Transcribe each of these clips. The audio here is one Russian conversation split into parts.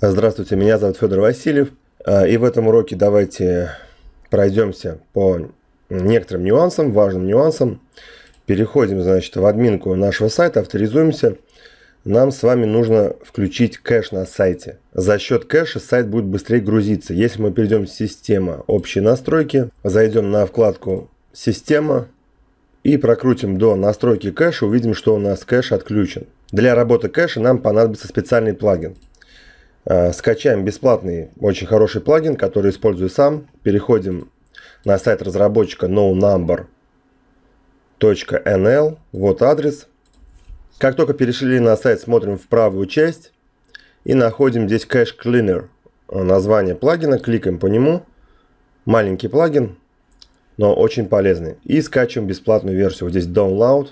Здравствуйте, меня зовут Федор Васильев. А, и в этом уроке давайте пройдемся по некоторым нюансам, важным нюансам. Переходим, значит, в админку нашего сайта, авторизуемся. Нам с вами нужно включить кэш на сайте. За счет кэша сайт будет быстрее грузиться. Если мы перейдем в система общие настройки, зайдем на вкладку система и прокрутим до настройки кэша, увидим, что у нас кэш отключен. Для работы кэша нам понадобится специальный плагин. Э, скачаем бесплатный очень хороший плагин, который использую сам. Переходим на сайт разработчика nonumber.nl. Вот адрес. Как только перешли на сайт, смотрим в правую часть и находим здесь Cache Cleaner. Э, название плагина, кликаем по нему. Маленький плагин, но очень полезный. И скачиваем бесплатную версию. Вот здесь Download,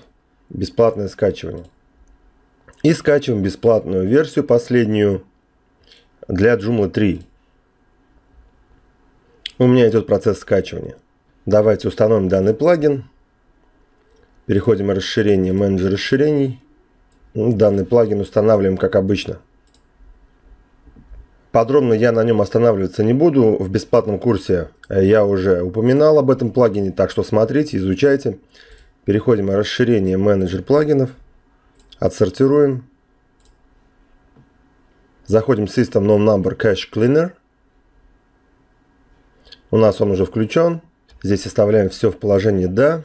бесплатное скачивание. И скачиваем бесплатную версию последнюю для Joomla 3. У меня идет процесс скачивания. Давайте установим данный плагин. Переходим в расширение, менеджер расширений. Ну, данный плагин устанавливаем как обычно. Подробно я на нем останавливаться не буду. В бесплатном курсе э, я уже упоминал об этом плагине, так что смотрите, изучайте. Переходим в расширение менеджер плагинов. Отсортируем. Заходим в System No Number Cache Cleaner. У нас он уже включен. Здесь оставляем все в положении «Да».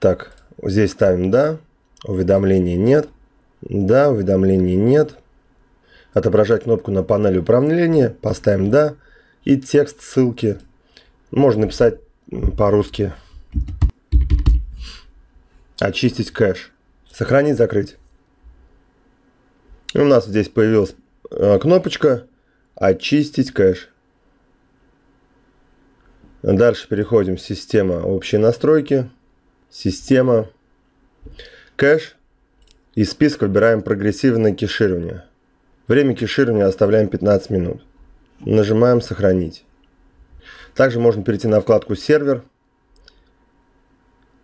Так, здесь ставим «Да». Уведомления нет. «Да», уведомления нет. Отображать кнопку на панели управления. Поставим «Да». И текст ссылки. Можно написать по-русски. Очистить кэш. Сохранить, закрыть. И у нас здесь появилась а, кнопочка «Очистить кэш». Дальше переходим в система общие настройки, система, кэш. Из списка выбираем прогрессивное кеширование. Время кеширования оставляем 15 минут. Нажимаем «Сохранить». Также можно перейти на вкладку «Сервер»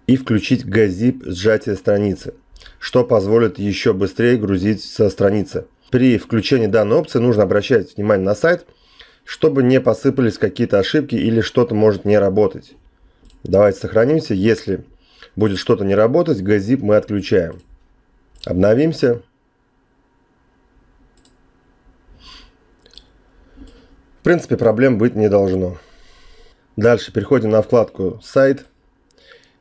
и включить «Газип сжатие страницы», что позволит еще быстрее грузить со страницы при включении данной опции нужно обращать внимание на сайт, чтобы не посыпались какие-то ошибки или что-то может не работать. Давайте сохранимся. Если будет что-то не работать, газип мы отключаем. Обновимся. В принципе, проблем быть не должно. Дальше переходим на вкладку «Сайт».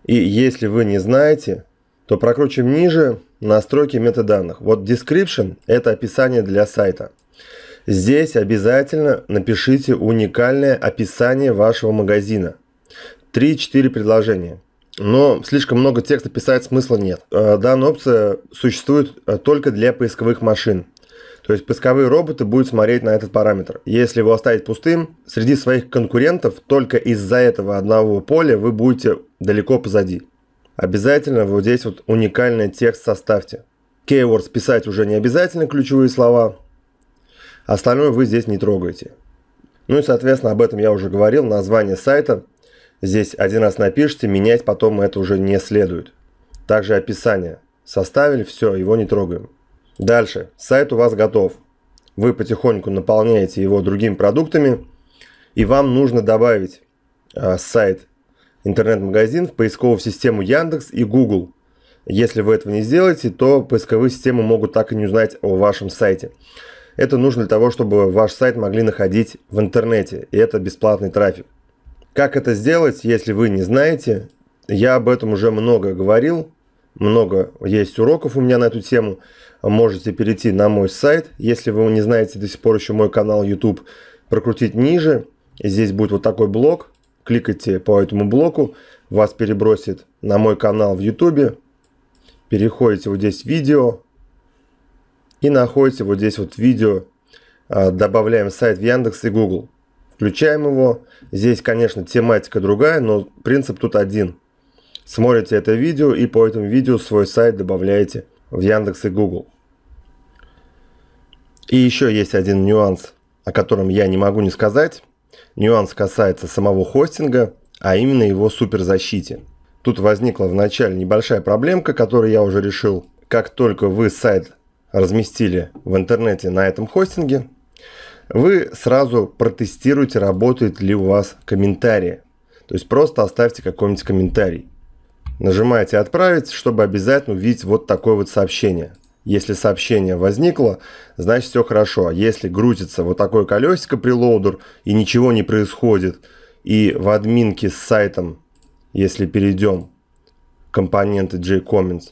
И если вы не знаете, то прокручиваем ниже – настройки метаданных. Вот description – это описание для сайта. Здесь обязательно напишите уникальное описание вашего магазина. 3-4 предложения. Но слишком много текста писать смысла нет. Э, данная опция существует э, только для поисковых машин. То есть поисковые роботы будут смотреть на этот параметр. Если его оставить пустым, среди своих конкурентов только из-за этого одного поля вы будете далеко позади. Обязательно вот здесь вот уникальный текст составьте. Keywords писать уже не обязательно, ключевые слова. Остальное вы здесь не трогаете. Ну и, соответственно, об этом я уже говорил. Название сайта здесь один раз напишите, менять потом это уже не следует. Также описание. Составили, все, его не трогаем. Дальше. Сайт у вас готов. Вы потихоньку наполняете его другими продуктами, и вам нужно добавить э, сайт интернет-магазин в поисковую систему Яндекс и Google. Если вы этого не сделаете, то поисковые системы могут так и не узнать о вашем сайте. Это нужно для того, чтобы ваш сайт могли находить в интернете, и это бесплатный трафик. Как это сделать, если вы не знаете? Я об этом уже много говорил, много есть уроков у меня на эту тему. Можете перейти на мой сайт, если вы не знаете до сих пор еще мой канал YouTube, прокрутить ниже. Здесь будет вот такой блок, кликайте по этому блоку, вас перебросит на мой канал в YouTube. Переходите вот здесь видео и находите вот здесь вот видео. А, добавляем сайт в Яндекс и Google. Включаем его. Здесь, конечно, тематика другая, но принцип тут один. Смотрите это видео и по этому видео свой сайт добавляете в Яндекс и Google. И еще есть один нюанс, о котором я не могу не сказать. Нюанс касается самого хостинга, а именно его суперзащите. Тут возникла вначале небольшая проблемка, которую я уже решил. Как только вы сайт разместили в интернете на этом хостинге, вы сразу протестируйте, работает ли у вас комментарии. То есть просто оставьте какой-нибудь комментарий. Нажимаете «Отправить», чтобы обязательно увидеть вот такое вот сообщение – если сообщение возникло, значит все хорошо. А если грузится вот такое колесико прилоудер и ничего не происходит, и в админке с сайтом, если перейдем компоненты jComments,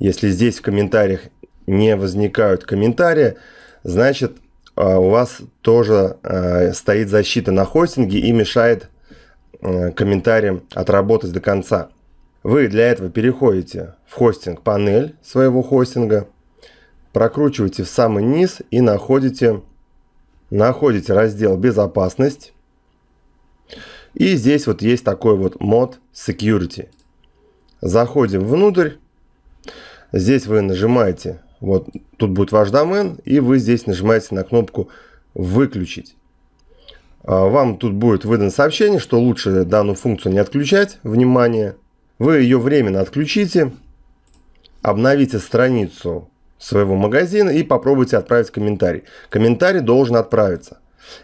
если здесь в комментариях не возникают комментарии, значит а, у вас тоже а, стоит защита на хостинге и мешает комментариям отработать до конца. Вы для этого переходите в хостинг-панель своего хостинга, прокручиваете в самый низ и находите, находите раздел «Безопасность». И здесь вот есть такой вот мод Security. Заходим внутрь. Здесь вы нажимаете, вот тут будет ваш домен, и вы здесь нажимаете на кнопку «Выключить». А, вам тут будет выдано сообщение, что лучше данную функцию не отключать, внимание, вы ее временно отключите, обновите страницу своего магазина и попробуйте отправить комментарий. Комментарий должен отправиться.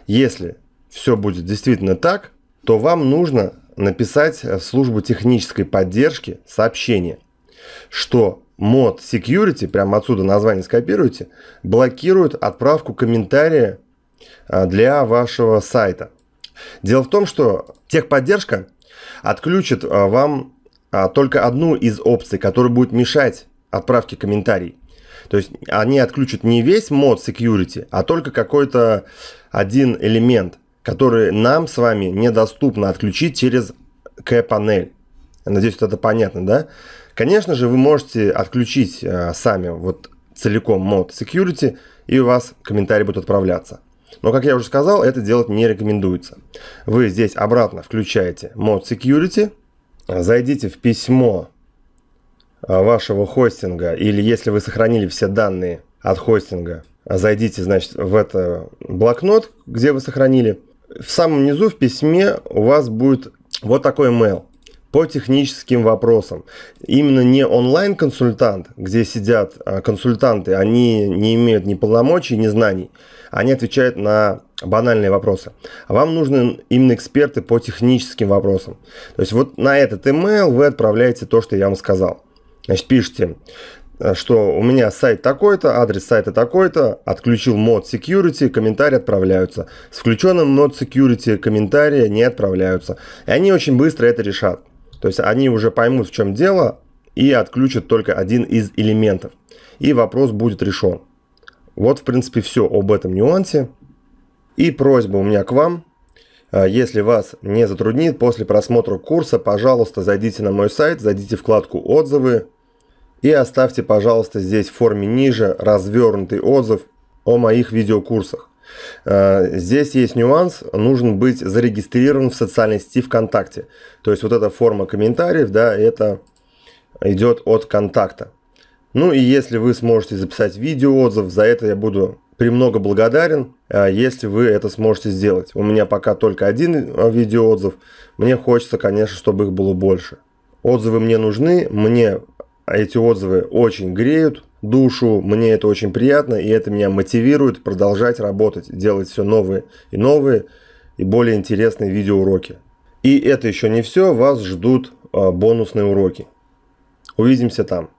Если все будет действительно так, то вам нужно написать в службу технической поддержки сообщение, что мод security, прямо отсюда название скопируйте, блокирует отправку комментария а, для вашего сайта. Дело в том, что техподдержка отключит а, вам а, только одну из опций, которая будет мешать отправке комментарий. То есть они отключат не весь мод security, а только какой-то один элемент, который нам с вами недоступно отключить через K-панель. Надеюсь, вот это понятно, да? Конечно же, вы можете отключить э, сами вот целиком мод security, и у вас комментарии будут отправляться. Но, как я уже сказал, это делать не рекомендуется. Вы здесь обратно включаете мод security – зайдите в письмо а, вашего хостинга, или если вы сохранили все данные от хостинга, зайдите, значит, в это блокнот, где вы сохранили. В самом низу в письме у вас будет вот такой mail по техническим вопросам. Именно не онлайн-консультант, где сидят а, консультанты, они не имеют ни полномочий, ни знаний. Они отвечают на банальные вопросы. А вам нужны именно эксперты по техническим вопросам. То есть вот на этот email вы отправляете то, что я вам сказал. Значит, пишите, э, что у меня сайт такой-то, адрес сайта такой-то, отключил мод security, комментарии отправляются. С включенным мод security комментарии не отправляются. И они очень быстро это решат. То есть они уже поймут, в чем дело, и отключат только один из элементов. И вопрос будет решен. Вот, в принципе, все об этом нюансе. И просьба у меня к вам. А, если вас не затруднит, после просмотра курса, пожалуйста, зайдите на мой сайт, зайдите в вкладку «Отзывы» и оставьте, пожалуйста, здесь в форме ниже развернутый отзыв о моих видеокурсах. А, здесь есть нюанс, нужен быть зарегистрирован в социальной сети ВКонтакте. То есть вот эта форма комментариев, да, это идет от контакта. Ну и если вы сможете записать видеоотзыв, за это я буду премного благодарен, а, если вы это сможете сделать. У меня пока только один а, видеоотзыв. Мне хочется, конечно, чтобы их было больше. Отзывы мне нужны, мне эти отзывы очень греют душу, мне это очень приятно, и это меня мотивирует продолжать работать, делать все новые и новые и более интересные видеоуроки. И это еще не все, вас ждут а, бонусные уроки. Увидимся там.